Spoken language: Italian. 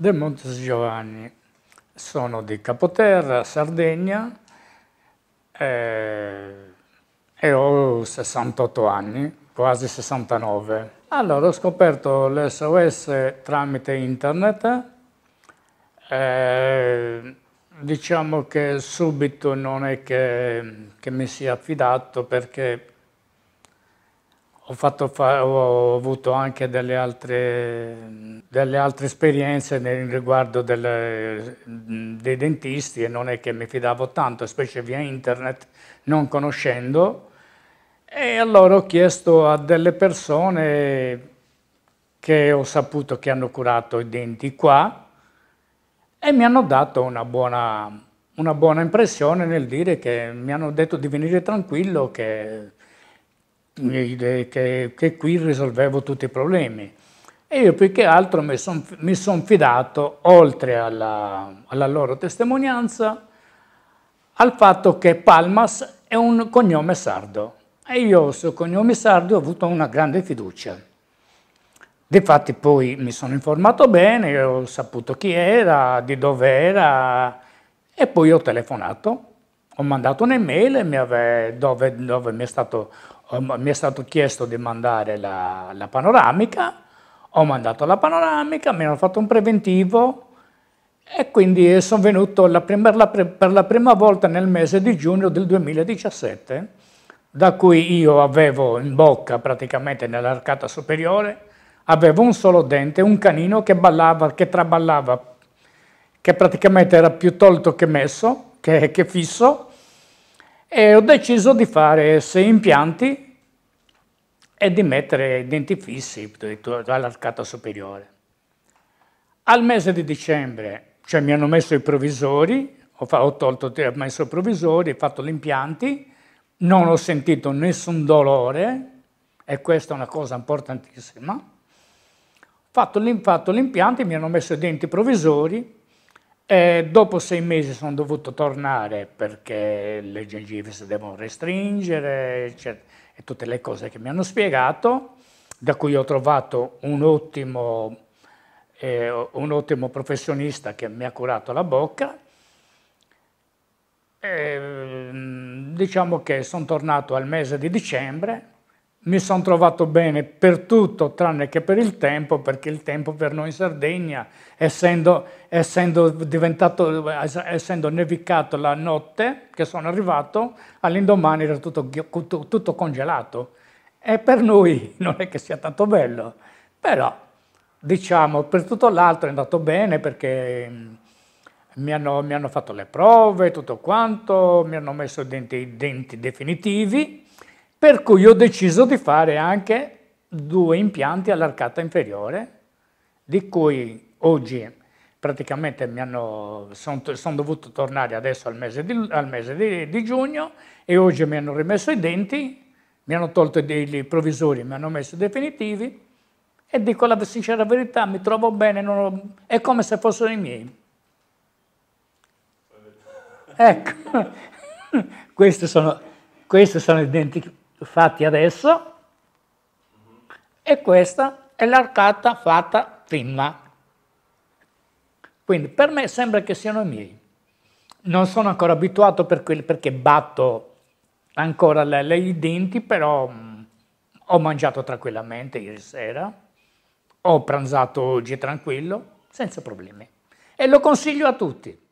del Monte Giovanni. Sono di Capoterra, Sardegna, eh, e ho 68 anni, quasi 69. Allora ho scoperto l'SOS tramite internet, eh, diciamo che subito non è che, che mi sia affidato perché ho, fa ho avuto anche delle altre, delle altre esperienze nel riguardo delle, dei dentisti e non è che mi fidavo tanto, specie via internet, non conoscendo. E allora ho chiesto a delle persone che ho saputo che hanno curato i denti qua e mi hanno dato una buona, una buona impressione nel dire che mi hanno detto di venire tranquillo che che, che qui risolvevo tutti i problemi. E io più che altro mi sono son fidato, oltre alla, alla, loro testimonianza, al fatto che Palmas è un cognome sardo. E io sul cognome sardo ho avuto una grande fiducia. Difatti poi mi sono informato bene, ho saputo chi era, di dove era e poi ho telefonato ho mandato un'email dove, dove mi, è stato, mi, è stato, chiesto di mandare la, la, panoramica, ho mandato la panoramica, mi hanno fatto un preventivo e quindi sono venuto la prima, la, per la prima volta nel mese di giugno del 2017, da cui io avevo in bocca praticamente nell'arcata superiore, avevo un solo dente, un canino che ballava, che traballava, che praticamente era più tolto che messo, che, che fisso, e ho deciso di fare sei impianti e di mettere denti fissi all'arcata superiore. Al mese di dicembre, cioè mi hanno messo i provvisori, ho, ho, tolto, ho messo i provvisori, ho fatto gli impianti, non ho sentito nessun dolore, e questa è una cosa importantissima, fatto, fatto l'impianto, mi hanno messo i denti provvisori, e eh, dopo sei mesi sono dovuto tornare perché le gengive si devono restringere eccetera, e tutte le cose che mi hanno spiegato, da cui ho trovato un ottimo, eh, un ottimo professionista che mi ha curato la bocca. E, eh, diciamo che sono tornato al mese di dicembre mi sono trovato bene per tutto tranne che per il tempo, perché il tempo per noi in Sardegna, essendo, essendo, essendo nevicato la notte che sono arrivato, all'indomani era tutto, tutto, congelato. E per noi non è che sia tanto bello, però diciamo per tutto l'altro è andato bene perché mm, mi hanno, mi hanno fatto le prove, tutto quanto, mi hanno messo i denti, denti definitivi per cui ho deciso di fare anche due impianti all'arcata inferiore, di cui oggi praticamente mi hanno, sono son dovuto tornare adesso al mese, di, al mese di, di, giugno e oggi mi hanno rimesso i denti, mi hanno tolto i provvisori, mi hanno messo i definitivi e dico la sincera verità, mi trovo bene, ho, è come se fossero i miei. Ecco, queste sono, queste sono identiche fatti adesso e questa è l'arcata fatta prima. Quindi per me sembra che siano i miei. Non sono ancora abituato per quelli, perché batto ancora le, le, i denti, però mh, mm, ho mangiato tranquillamente ieri sera, ho pranzato oggi tranquillo, senza problemi. E lo consiglio a tutti.